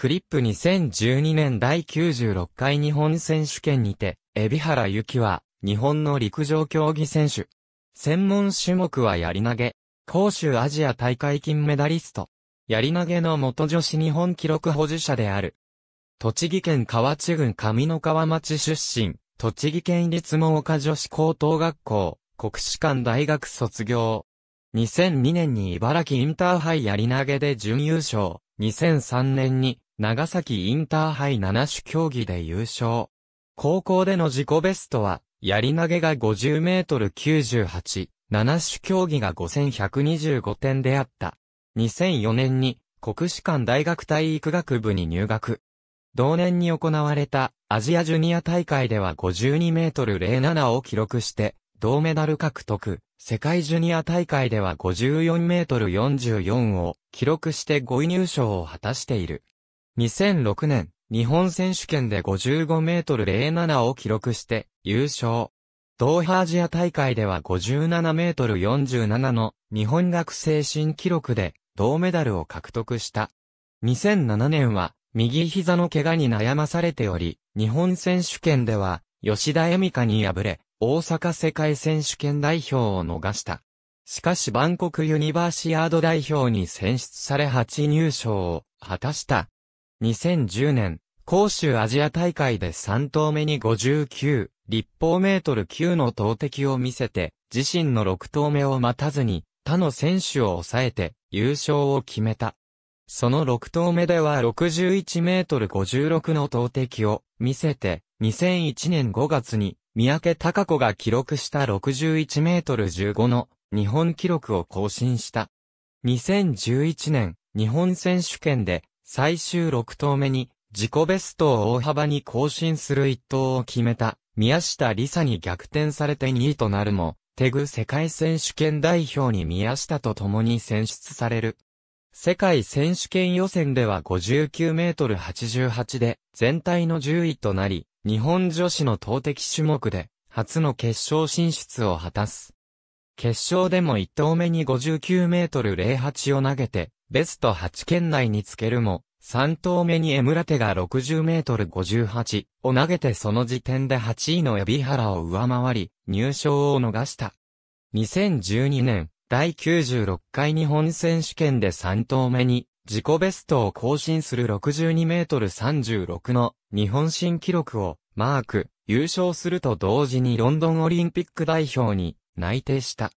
クリップ2012年第96回日本選手権にて、海老原幸は、日本の陸上競技選手。専門種目はやり投げ。杭州アジア大会金メダリスト。やり投げの元女子日本記録保持者である。栃木県河内郡上の川町出身、栃木県立真岡女子高等学校、国士館大学卒業。2002年に茨城インターハイやり投げで準優勝。2003年に長崎インターハイ7種競技で優勝。高校での自己ベストは、やり投げが50メートル98、7種競技が5125点であった。2004年に国士舘大学体育学部に入学。同年に行われたアジアジュニア大会では52メートル07を記録して、銅メダル獲得。世界ジュニア大会では54メートル44を記録して5位入賞を果たしている。2006年、日本選手権で55メートル07を記録して優勝。ドーハアジア大会では57メートル47の日本学生新記録で銅メダルを獲得した。2007年は右膝の怪我に悩まされており、日本選手権では吉田恵美香に敗れ、大阪世界選手権代表を逃した。しかしバンコクユニバーシアード代表に選出され8入賞を果たした。2010年、杭州アジア大会で3投目に59、立方メートル9の投擲を見せて、自身の6投目を待たずに、他の選手を抑えて、優勝を決めた。その6投目では61メートル56の投擲を見せて、2001年5月に三宅隆子が記録した61メートル15の日本記録を更新した。2011年日本選手権で最終6投目に自己ベストを大幅に更新する1投を決めた宮下理沙に逆転されて2位となるも、テグ世界選手権代表に宮下と共に選出される。世界選手権予選では59メートル88で全体の10位となり、日本女子の投擲種目で初の決勝進出を果たす。決勝でも1投目に59メートル08を投げてベスト8圏内につけるも、3投目にエムラテが60メートル58を投げてその時点で8位のエビハラを上回り、入賞を逃した。2012年、第96回日本選手権で3投目に、自己ベストを更新する62メートル36の日本新記録をマーク、優勝すると同時にロンドンオリンピック代表に内定した。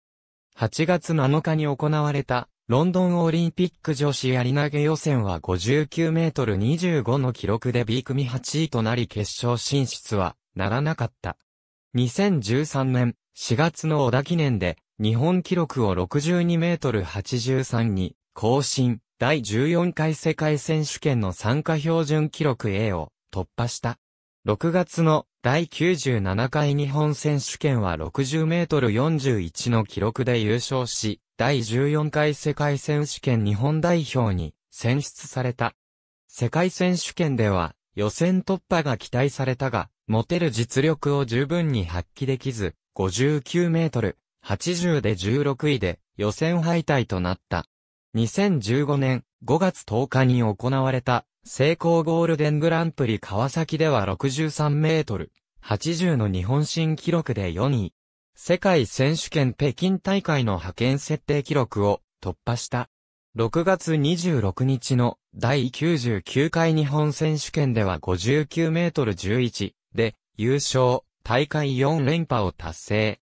8月7日に行われたロンドンオリンピック女子やり投げ予選は59メートル25の記録で B 組8位となり決勝進出はならなかった。2013年4月の小田記念で日本記録を62メートル83に更新第14回世界選手権の参加標準記録 A を突破した。6月の第97回日本選手権は60メートル41の記録で優勝し、第14回世界選手権日本代表に選出された。世界選手権では予選突破が期待されたが、持てる実力を十分に発揮できず、59メートル80で16位で予選敗退となった。2015年5月10日に行われた成功ゴールデングランプリ川崎では63メートル、80の日本新記録で4位。世界選手権北京大会の派遣設定記録を突破した。6月26日の第99回日本選手権では59メートル11で優勝、大会4連覇を達成。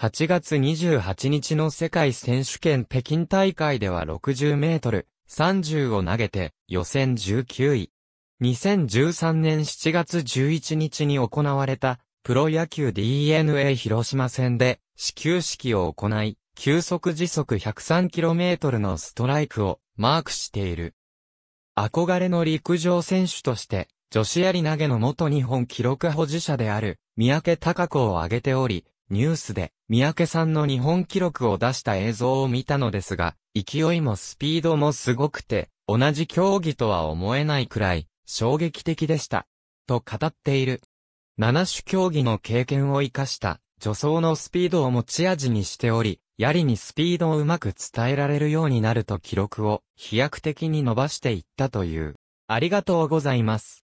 8月28日の世界選手権北京大会では60メートル30を投げて予選19位。2013年7月11日に行われたプロ野球 DNA 広島戦で始球式を行い、球速時速 103km のストライクをマークしている。憧れの陸上選手として、女子やり投げの元日本記録保持者である三宅隆子を挙げており、ニュースで三宅さんの日本記録を出した映像を見たのですが、勢いもスピードもすごくて、同じ競技とは思えないくらい、衝撃的でした。と語っている。七種競技の経験を活かした、助走のスピードを持ち味にしており、槍にスピードをうまく伝えられるようになると記録を飛躍的に伸ばしていったという。ありがとうございます。